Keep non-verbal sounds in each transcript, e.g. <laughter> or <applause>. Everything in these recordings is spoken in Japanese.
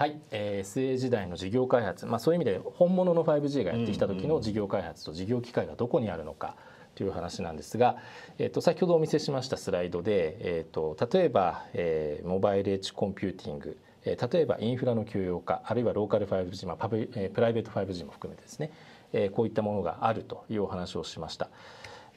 はい、えー、SA 時代の事業開発、まあ、そういう意味で本物の 5G がやってきた時の事業開発と事業機会がどこにあるのかという話なんですが、えー、と先ほどお見せしましたスライドで、えー、と例えば、えー、モバイルエッジコンピューティング例えばインフラの休養化あるいはローカル 5G、まあ、パブプライベート 5G も含めてですねこういったものがあるというお話をしました。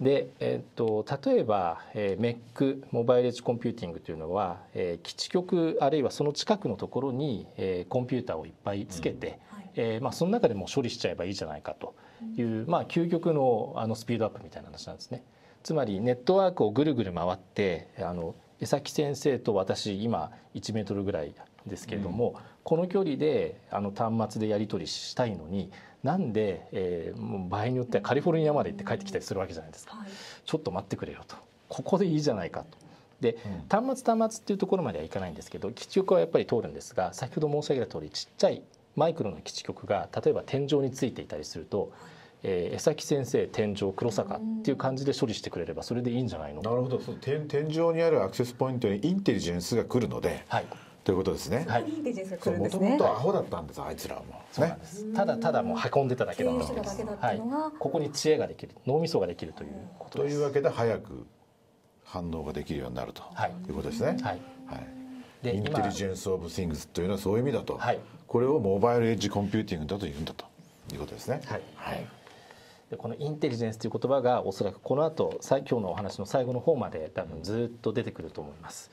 で、えっと、例えば、えー、MEC モバイルエッジコンピューティングというのは、えー、基地局あるいはその近くのところに、えー、コンピューターをいっぱいつけて、うんはい、えー、まあ、その中でも処理しちゃえばいいじゃないかという、うん、まあ、究極のあのスピードアップみたいな話なんですね。つまりネットワークをぐるぐる回ってあの江崎先生と私今1メートルぐらいですけれども、うん、この距離であの端末でやり取りしたいのになんで、えー、もう場合によってはカリフォルニアまで行って帰ってきたりするわけじゃないですか、はい、ちょっと待ってくれよとここでいいじゃないかと。で、端末端末っていうところまではいかないんですけど基地局はやっぱり通るんですが先ほど申し上げた通りちっちゃいマイクロの基地局が例えば天井についていたりすると、えー、江崎先生天井黒坂っていう感じで処理してくれればそれでいいんじゃないのなるほど天天井にあるアクセスポイントにインテリジェンスが来るので、はい、ということですね。はい。もともとアホだったんです、あいつらも。そうなんです。ただただもう運んでただけなんですけど。はい。ここに知恵ができる、脳みそができるということというわけで早く反応ができるようになると、はい、いうことですね。はい。はい。でインテリジェンス・オブ・シングスというのはそういう意味だと、はい、これをモバイルエッジコンピューティングだと言うんだということですね。はい、はいでこのインテリジェンスという言葉がおそらくこの後最今日のお話の最後の方まで多分ずっと出てくると思います。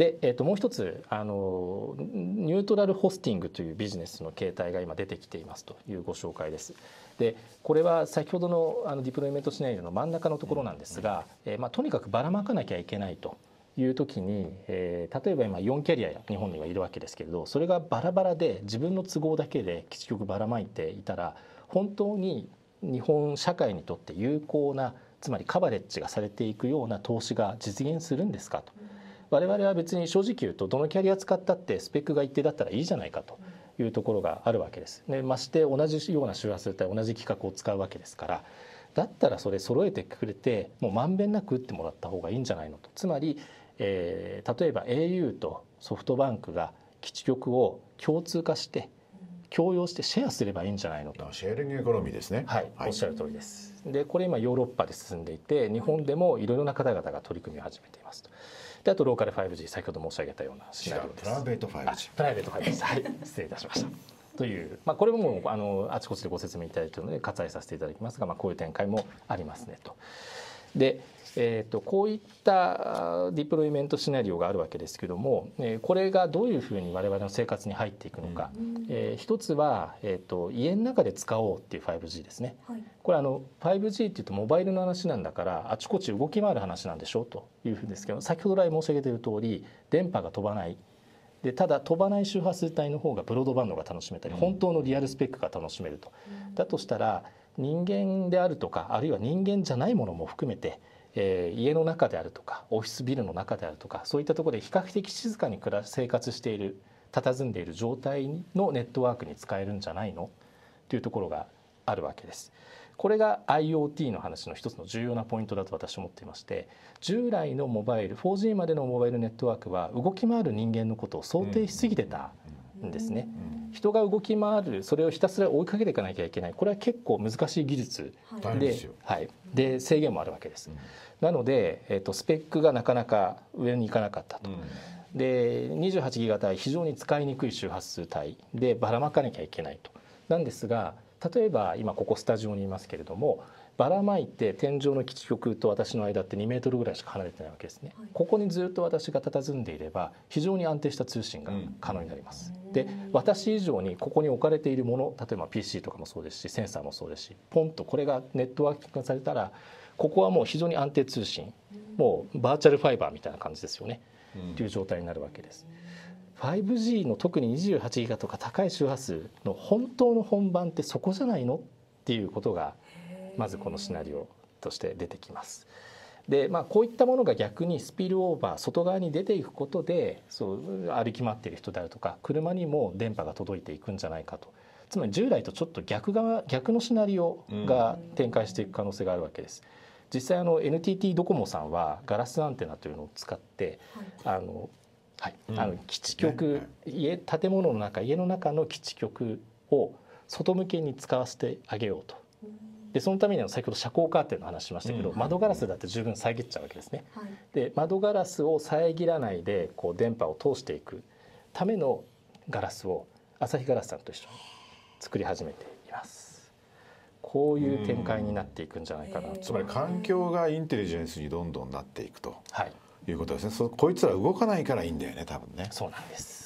で、えー、ともう一つあのニュートラルホスティングというビジネスの形態が今出てきていますというご紹介です。でこれは先ほどのあのディプロイメントシナリオの真ん中のところなんですが、えー、まあ、とにかくばらまかなきゃいけないと。いう時に、えー、例えば今4キャリア日本にはいるわけですけれどそれがバラバラで自分の都合だけで基地局ばらまいていたら本当に日本社会にとって有効なつまりカバレッジがされていくような投資が実現するんですかと我々は別に正直言うとどのキャリア使ったってスペックが一定だったらいいじゃないかというところがあるわけです。でまして同じような周波数帯同じ企画を使うわけですからだったらそれ揃えてくれてもうまんべんなく打ってもらった方がいいんじゃないのと。つまり、えー、例えば au とソフトバンクが基地局を共通化して共用してシェアすればいいんじゃないのとシェアリングエコノミーですねはい、はい、おっしゃる通りですでこれ今ヨーロッパで進んでいて日本でもいろいろな方々が取り組みを始めていますと。であとローカル 5G 先ほど申し上げたようなシナリオですプライベート 5G プライベート 5G はい失礼いたしました <laughs> という、まあ、これもあのあちこちでご説明いただいているので割愛させていただきますが、まあ、こういう展開もありますねと。で、えーと、こういったディプロイメントシナリオがあるわけですけども、えこれがどういうふうに我々の生活に入っていくのか、うん、えー、一つは、えーと、家の中で使おうっていう 5G ですね、はい、これあの 5G っていうとモバイルの話なんだからあちこち動き回る話なんでしょうというふうですけど先ほど来申し上げている通り電波が飛ばないでただ飛ばない周波数帯の方がブロードバンドが楽しめたり本当のリアルスペックが楽しめると。だとしたら人間であるとかあるいは人間じゃないものも含めて、えー、家の中であるとかオフィスビルの中であるとかそういったところで比較的静かに暮ら生活している佇んでいる状態のネットワークに使えるんじゃないのというところがあるわけです。これが IoT の話の一つの重要なポイントだと私は思っていまして従来のモバイル 4G までのモバイルネットワークは動き回る人間のことを想定しすぎてたですね。人が動き回るそれをひたすら追いかけていかなきゃいけないこれは結構難しい技術ではい、はいで制限もあるわけです。なので、えーと、とスペックがなかなか上にいかなかったと。うん、で28ギガ帯非常に使いにくい周波数帯でばらまかなきゃいけないと。なんですが例えば今ここスタジオにいますけれどもばらまいて天井の基地局と私の間って2メートルぐらいしか離れてないわけですね、はい、ここにずっと私が佇んでいれば非常に安定した通信が可能になります、うん、で私以上にここに置かれているもの例えば PC とかもそうですしセンサーもそうですしポンとこれがネットワーク化されたらここはもう非常に安定通信、もうバーチャルファイバーみたいな感じですよね、うん、という状態になるわけです。5G の特に28ギガとか高い周波数の本当の本番ってそこじゃないのっていうことがまずこのシナリオとして出てきます。でまあ、こういったものが逆にスピルオーバー外側に出ていくことでそう歩き回っている人であるとか車にも電波が届いていくんじゃないかとつまり従来とちょっと逆側逆のシナリオが展開していく可能性があるわけです。実際あの NTT ドコモさんはガラスアンテナというのを使って、はい、あのはい、あの基地局、家建物の中家の中の基地局を外向けに使わせてあげようとでそのためには先ほど遮光カーテンの話しましたけど、うん、窓ガラスだって十分遮っちゃうわけですね。はい、で窓ガラスを遮らないでこう電波を通していくためのガラスを朝日ガラスさんと一緒に作り始めています。こういう展開になっていくんじゃないかな、うん、つまり環境がインテリジェンスにどんどんなっていくと、はい、いうことですねそこいつら動かないからいいんだよね多分ねそうなんです